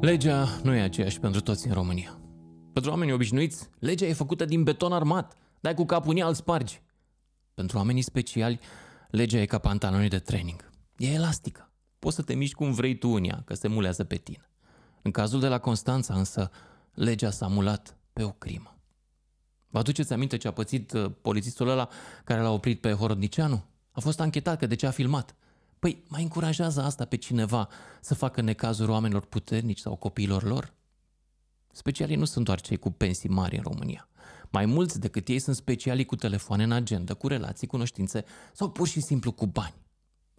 Legea nu e aceeași pentru toți în România. Pentru oamenii obișnuiți, legea e făcută din beton armat. Dai cu capul în ea, îl spargi. Pentru oamenii speciali, legea e ca pantalonii de training. E elastică. Poți să te miști cum vrei tu în ea, că se mulează pe tine. În cazul de la Constanța, însă, legea s-a mulat pe o crimă. Vă aduceți aminte ce a pățit uh, polițistul ăla care l-a oprit pe Horodnicianu? A fost anchetat că de ce a filmat. Păi mai încurajează asta pe cineva să facă necazuri oamenilor puternici sau copiilor lor? Specialii nu sunt doar cei cu pensii mari în România. Mai mulți decât ei sunt specialii cu telefoane în agenda, cu relații, cunoștințe sau pur și simplu cu bani.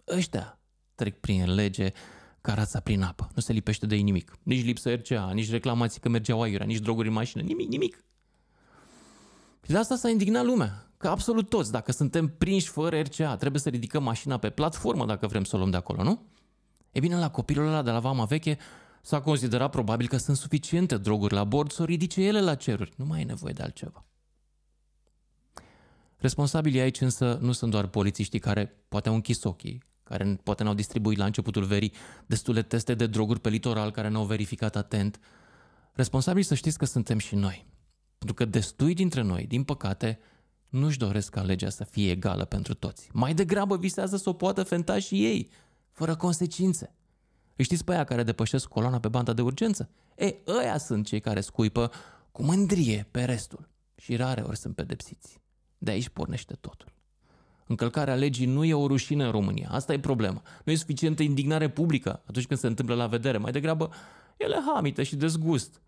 Ăștia trec prin lege ca rața prin apă. Nu se lipește de ei nimic. Nici lipsă RCA, nici reclamații că mergeau aiurea, nici droguri în mașină, nimic, nimic. Și de asta s-a indignat lumea că absolut toți, dacă suntem prinși fără RCA, trebuie să ridicăm mașina pe platformă dacă vrem să o luăm de acolo, nu? E bine, la copilul ăla de la Vama Veche s-a considerat probabil că sunt suficiente droguri la bord să o ridice ele la ceruri. Nu mai e nevoie de altceva. Responsabilii aici însă nu sunt doar polițiștii care poate au închis ochii, care poate n-au distribuit la începutul verii destule teste de droguri pe litoral care n-au verificat atent. Responsabili să știți că suntem și noi. Pentru că destui dintre noi, din păcate, nu-și doresc ca legea să fie egală pentru toți. Mai degrabă visează să o poată fenta și ei, fără consecințe. Îi știți pe aia care depășesc coloana pe banda de urgență? E, ăia sunt cei care scuipă cu mândrie pe restul și rare ori sunt pedepsiți. De aici pornește totul. Încălcarea legii nu e o rușine în România, asta e problema. Nu e suficientă indignare publică atunci când se întâmplă la vedere, mai degrabă ele hamită și dezgust.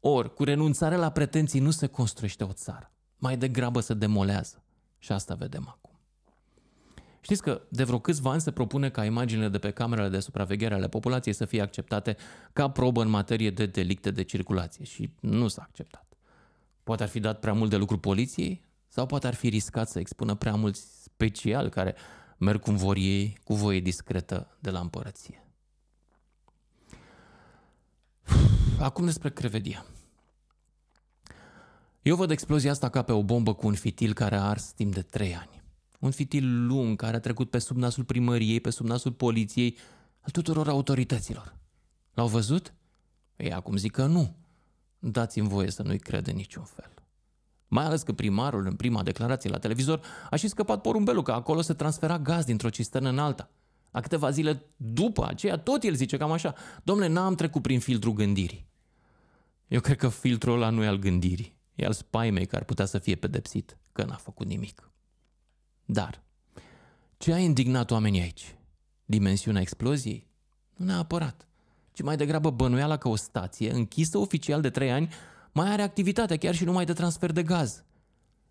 Ori, cu renunțarea la pretenții nu se construiește o țară mai degrabă se demolează. Și asta vedem acum. Știți că de vreo câțiva ani se propune ca imaginile de pe camerele de supraveghere ale populației să fie acceptate ca probă în materie de delicte de circulație și nu s-a acceptat. Poate ar fi dat prea mult de lucru poliției sau poate ar fi riscat să expună prea mulți special care merg cum vor ei, cu voie discretă de la împărăție. Acum despre crevedia. Eu văd explozia asta ca pe o bombă cu un fitil care a ars timp de trei ani. Un fitil lung care a trecut pe sub nasul primăriei, pe sub nasul poliției, al tuturor autorităților. L-au văzut? Ei, acum zic că nu. Dați-mi voie să nu-i crede niciun fel. Mai ales că primarul, în prima declarație la televizor, a și scăpat porumbelul că acolo se transfera gaz dintr-o cisternă în alta. La câteva zile după aceea, tot el zice cam așa, domnule, n-am trecut prin filtrul gândirii. Eu cred că filtrul ăla nu e al gândirii e al spaimei care ar putea să fie pedepsit că n-a făcut nimic. Dar, ce a indignat oamenii aici? Dimensiunea exploziei? Nu neapărat, ci mai degrabă bănuiala că o stație închisă oficial de trei ani mai are activitate chiar și numai de transfer de gaz.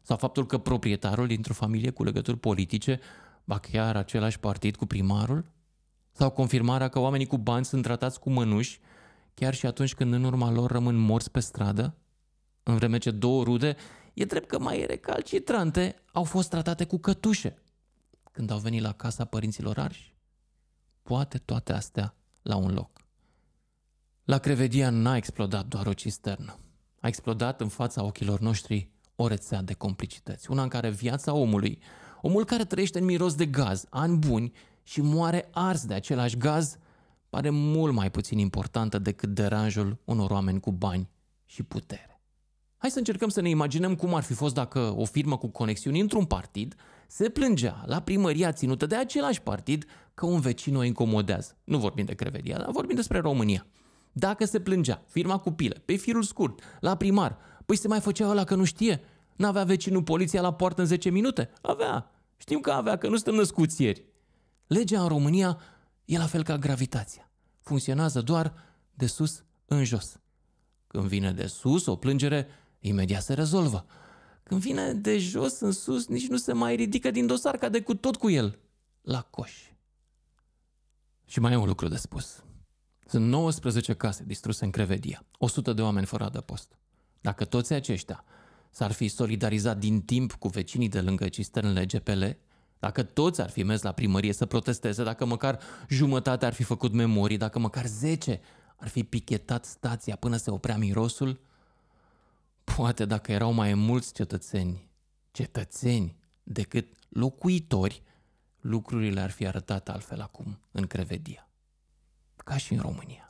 Sau faptul că proprietarul dintr-o familie cu legături politice, ba chiar același partid cu primarul? Sau confirmarea că oamenii cu bani sunt tratați cu mănuși chiar și atunci când în urma lor rămân morți pe stradă? în vreme ce două rude, e drept că mai recalcitrante, au fost tratate cu cătușe când au venit la casa părinților arși. Poate toate astea la un loc. La Crevedia n-a explodat doar o cisternă. A explodat în fața ochilor noștri o rețea de complicități, una în care viața omului, omul care trăiește în miros de gaz, ani buni și moare ars de același gaz, pare mult mai puțin importantă decât deranjul unor oameni cu bani și putere. Hai să încercăm să ne imaginăm cum ar fi fost dacă o firmă cu conexiuni într-un partid se plângea la primăria ținută de același partid că un vecin o incomodează. Nu vorbim de crevedia, dar vorbim despre România. Dacă se plângea firma cu pile, pe firul scurt, la primar, păi se mai făcea ăla că nu știe? N-avea vecinul poliția la poartă în 10 minute? Avea. Știm că avea, că nu suntem născuți ieri. Legea în România e la fel ca gravitația. Funcționează doar de sus în jos. Când vine de sus o plângere, Imediat se rezolvă. Când vine de jos în sus, nici nu se mai ridică din dosar, cade cu tot cu el la coș. Și mai e un lucru de spus. Sunt 19 case distruse în Crevedia, 100 de oameni fără adăpost. Dacă toți aceștia s-ar fi solidarizat din timp cu vecinii de lângă cisternele GPL, dacă toți ar fi mers la primărie să protesteze, dacă măcar jumătate ar fi făcut memorii, dacă măcar 10 ar fi pichetat stația până se oprea mirosul, Poate dacă erau mai mulți cetățeni, cetățeni decât locuitori, lucrurile ar fi arătat altfel acum în Crevedia, ca și în România.